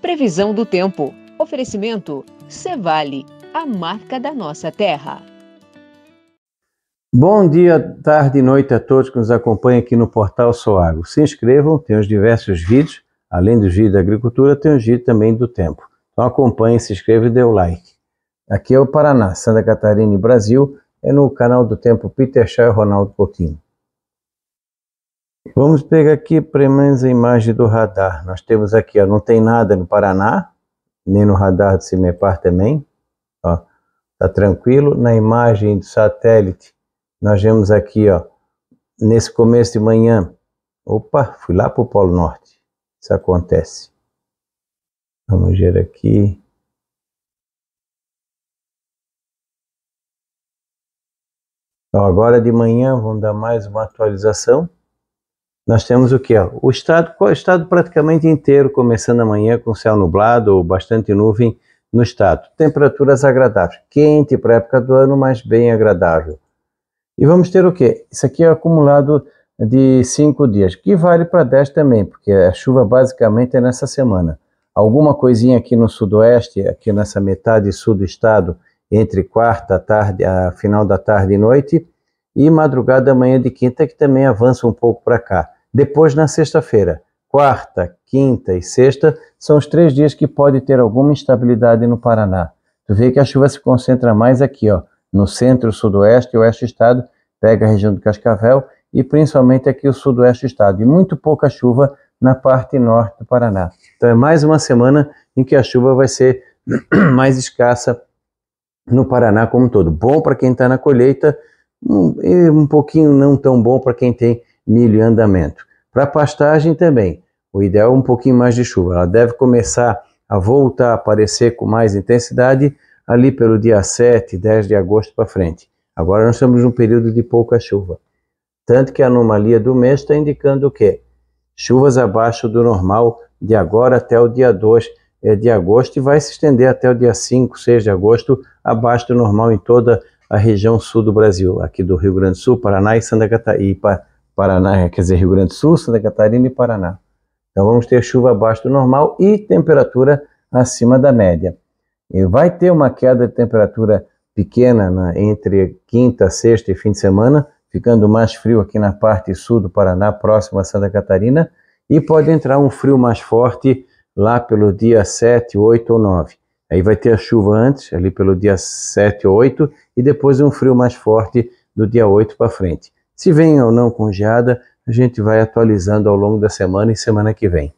Previsão do tempo. Oferecimento Cevale, a marca da nossa terra. Bom dia, tarde e noite a todos que nos acompanham aqui no portal Soago. Se inscrevam, tem os diversos vídeos, além dos vídeos da agricultura, tem os vídeos também do tempo. Então acompanhe, se inscreva e dê o like. Aqui é o Paraná, Santa Catarina e Brasil, é no canal do Tempo Peter Shaw e Ronaldo Coutinho. Vamos pegar aqui pelo menos a imagem do radar. Nós temos aqui, ó, não tem nada no Paraná, nem no radar do CIMEPAR também. Ó, tá tranquilo. Na imagem do satélite, nós vemos aqui, ó, nesse começo de manhã. Opa, fui lá para o Polo Norte. Isso acontece. Vamos ver aqui. Então, agora de manhã, vamos dar mais uma atualização nós temos o que? O estado, o estado praticamente inteiro, começando amanhã com céu nublado ou bastante nuvem no estado. Temperaturas agradáveis, quente para a época do ano, mas bem agradável. E vamos ter o que? Isso aqui é acumulado de cinco dias, que vale para 10 também, porque a chuva basicamente é nessa semana. Alguma coisinha aqui no sudoeste, aqui nessa metade sul do estado, entre quarta tarde, a final da tarde e noite, e madrugada amanhã de quinta, que também avança um pouco para cá. Depois, na sexta-feira, quarta, quinta e sexta são os três dias que pode ter alguma instabilidade no Paraná. Tu vê que a chuva se concentra mais aqui, ó, no centro, sudoeste e oeste do estado, pega a região do Cascavel e principalmente aqui o sudoeste do estado, e muito pouca chuva na parte norte do Paraná. Então é mais uma semana em que a chuva vai ser mais escassa no Paraná como um todo. Bom para quem está na colheita um, e um pouquinho não tão bom para quem tem milho em andamento. Para pastagem também, o ideal é um pouquinho mais de chuva. Ela deve começar a voltar a aparecer com mais intensidade ali pelo dia 7, 10 de agosto para frente. Agora nós estamos num período de pouca chuva. Tanto que a anomalia do mês está indicando o quê? Chuvas abaixo do normal de agora até o dia 2 eh, de agosto e vai se estender até o dia 5, 6 de agosto, abaixo do normal em toda a região sul do Brasil, aqui do Rio Grande do Sul, Paraná e Santa Catarina Paraná, quer dizer, Rio Grande do Sul, Santa Catarina e Paraná. Então vamos ter chuva abaixo do normal e temperatura acima da média. E vai ter uma queda de temperatura pequena né, entre quinta, sexta e fim de semana, ficando mais frio aqui na parte sul do Paraná, próximo a Santa Catarina, e pode entrar um frio mais forte lá pelo dia 7, 8 ou 9. Aí vai ter a chuva antes, ali pelo dia 7 ou 8, e depois um frio mais forte do dia 8 para frente. Se vem ou não com geada, a gente vai atualizando ao longo da semana e semana que vem.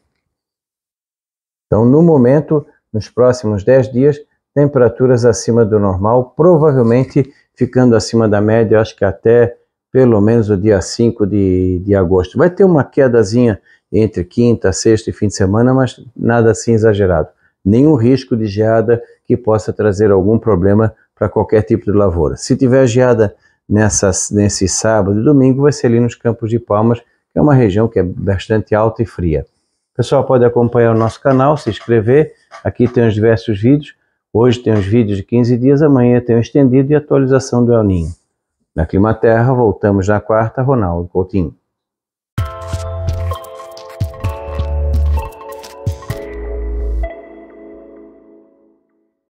Então, no momento, nos próximos 10 dias, temperaturas acima do normal, provavelmente ficando acima da média, acho que até pelo menos o dia 5 de, de agosto. Vai ter uma quedazinha entre quinta, sexta e fim de semana, mas nada assim exagerado. Nenhum risco de geada que possa trazer algum problema para qualquer tipo de lavoura. Se tiver geada nessa nesse sábado e domingo vai ser ali nos Campos de Palmas, que é uma região que é bastante alta e fria. O pessoal pode acompanhar o nosso canal, se inscrever. Aqui tem os diversos vídeos. Hoje tem os vídeos de 15 dias, amanhã tem o estendido e atualização do El Ninho. Na terra voltamos na quarta, Ronaldo Coutinho.